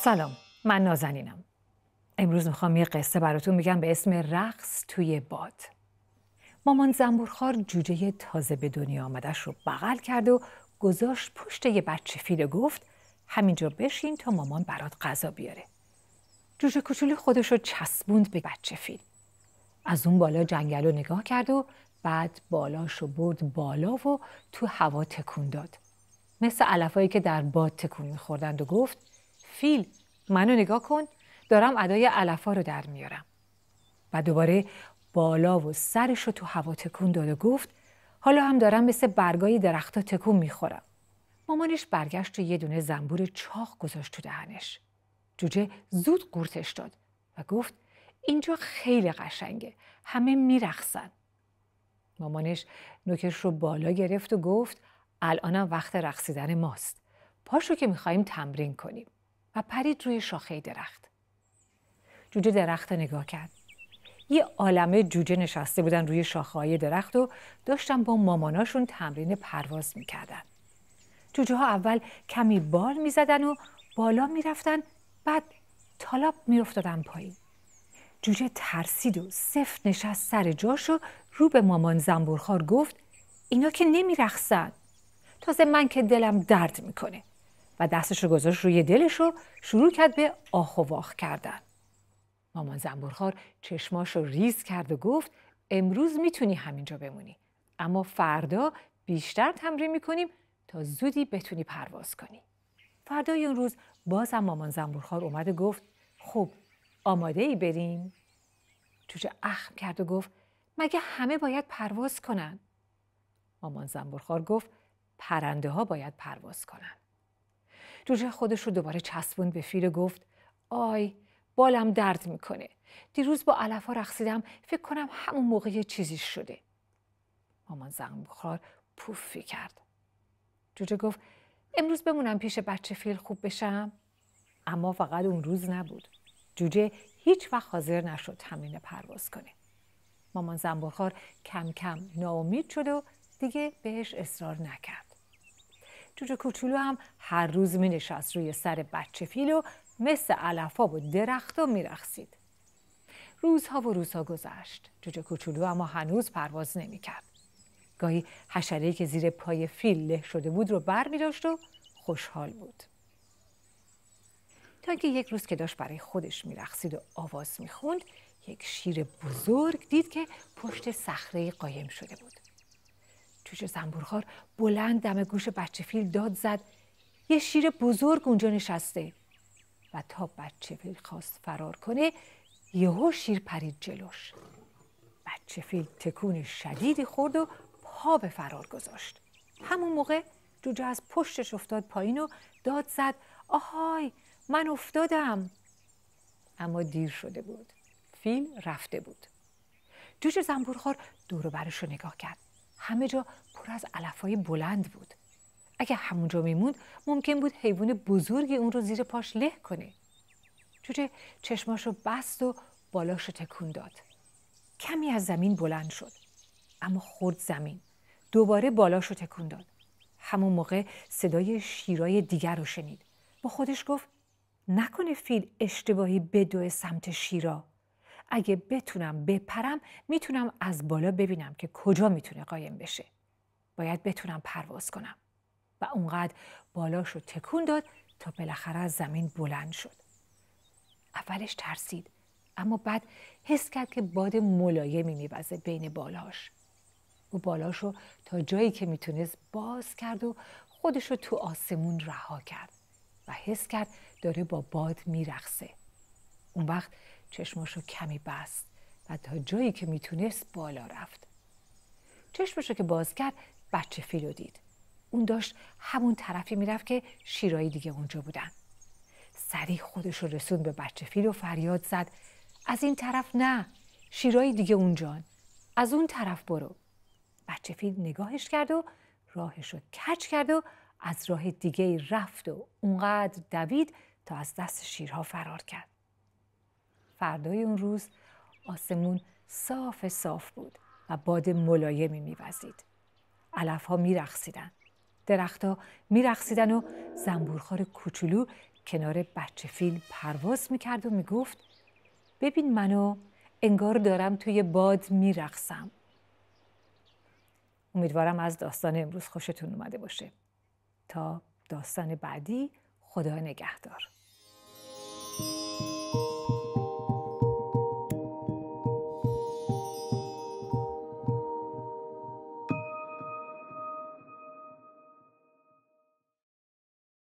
سلام من نازنینم امروز میخوام یه قصه براتون بگم به اسم رقص توی باد مامان زنبورخار جوجه تازه به دنیا آمدش رو بغل کرد و گذاشت پشت یه بچه فیل و گفت همینجا بشین تا مامان برات غذا بیاره جوجه کوچولو خودش رو چسبوند به بچه فیل از اون بالا جنگل رو نگاه کرد و بعد بالاش رو برد بالا و تو هوا تکون داد مثل علفایی که در باد تکون میخوردند و گفت فیل منو نگاه کن دارم ادای علفا رو در میارم و دوباره بالا و سرش رو تو هوا تکون داد و گفت حالا هم دارم مثل برگای درختا تکون میخورم مامانش برگشت و یه دونه زنبور چاق گذاشت تو دهنش جوجه زود قورتش داد و گفت اینجا خیلی قشنگه همه میرخصن مامانش نوکش رو بالا گرفت و گفت الانم وقت رقصیدن ماست پاشو که میخواییم تمرین کنیم و پرید روی شاخه درخت. جوجه درخت نگاه کرد. یه عالمه جوجه نشسته بودن روی های درخت و داشتن با ماماناشون تمرین پرواز میکردن. جوجه ها اول کمی بال میزدن و بالا میرفتن بعد طلاب میافتادن پایین. جوجه ترسید و سفت نشست سر جاش و رو به مامان زنبورخار گفت اینا که نمیرخصن تازه من که دلم درد میکنه و دستش رو گذاشت روی دلش رو شروع کرد به آخ و واخ کردن مامان زنبورخار چشماش رو ریز کرد و گفت امروز میتونی همینجا بمونی اما فردا بیشتر تمرین میکنیم تا زودی بتونی پرواز کنی فردای اون روز بازم مامان زنبورخار اومد و گفت خب آماده ای بریم جوجه اخم کرد و گفت مگه همه باید پرواز کنن مامان زنبورخار گفت پرنده ها باید پرواز کنن جوجه خودش رو دوباره چسبوند به فیل و گفت آی بالم درد میکنه دیروز با علف رقصیدم فکر کنم همون موقع چیزی شده مامان زنگ بخار پوفی کرد جوجه گفت امروز بمونم پیش بچه فیل خوب بشم اما فقط اون روز نبود جوجه هیچ وقت حاضر نشد تمرین پرواز کنه مامان زنبورخار کم کم ناامید شد و دیگه بهش اصرار نکرد جوجه کوچولو هم هر روز می روی سر بچه فیل و مثل علفا و درخت و می رخصید. روزها و روزها گذشت. جوجه کوچولو اما هنوز پرواز نمی کرد. گاهی حشره‌ای که زیر پای فیل له شده بود رو بر می و خوشحال بود. تا که یک روز که داشت برای خودش رخصید و آواز خوند یک شیر بزرگ دید که پشت صخره قایم شده بود جوجه زنبورخوار بلند دم گوش بچه فیل داد زد یه شیر بزرگ اونجا نشسته و تا بچه فیل خواست فرار کنه یهو شیر پرید جلوش بچه فیل تکون شدیدی خورد و پا به فرار گذاشت همون موقع جوجه از پشتش افتاد پایین و داد زد آهای من افتادم اما دیر شده بود فیل رفته بود جوجه زنبورخار دور برش رو نگاه کرد همه جا پر از علف های بلند بود اگه همونجا میموند ممکن بود حیوان بزرگی اون رو زیر پاش له کنه جوجه چشماش رو بست و بالاش رو تکون داد کمی از زمین بلند شد اما خورد زمین دوباره بالاش رو تکون داد همون موقع صدای شیرای دیگر رو شنید با خودش گفت نکنه فیل اشتباهی دو سمت شیرا اگه بتونم بپرم میتونم از بالا ببینم که کجا میتونه قایم بشه باید بتونم پرواز کنم و اونقدر بالاش رو تکون داد تا بالاخره از زمین بلند شد اولش ترسید اما بعد حس کرد که باد ملایمی میوزه بین بالاش او بالاش رو تا جایی که میتونست باز کرد و خودش رو تو آسمون رها کرد و حس کرد داره با باد میرخصه اون وقت چشماشو کمی بست و تا جایی که میتونست بالا رفت چشمشو که باز کرد بچه فیل رو دید اون داشت همون طرفی میرفت که شیرایی دیگه اونجا بودن سریع خودش رو رسون به بچه فیل و فریاد زد از این طرف نه شیرایی دیگه اونجان از اون طرف برو بچه فیل نگاهش کرد و راهش رو کچ کرد و از راه دیگه رفت و اونقدر دوید تا از دست شیرها فرار کرد فردای اون روز آسمون صاف صاف بود و باد ملایمی میوزید علف ها میرقصیدن درختها میرقصیدن و زنبورخار کوچولو کنار بچه فیل پرواز میکرد و میگفت ببین منو انگار دارم توی باد میرقصم امیدوارم از داستان امروز خوشتون اومده باشه تا داستان بعدی خدا نگهدار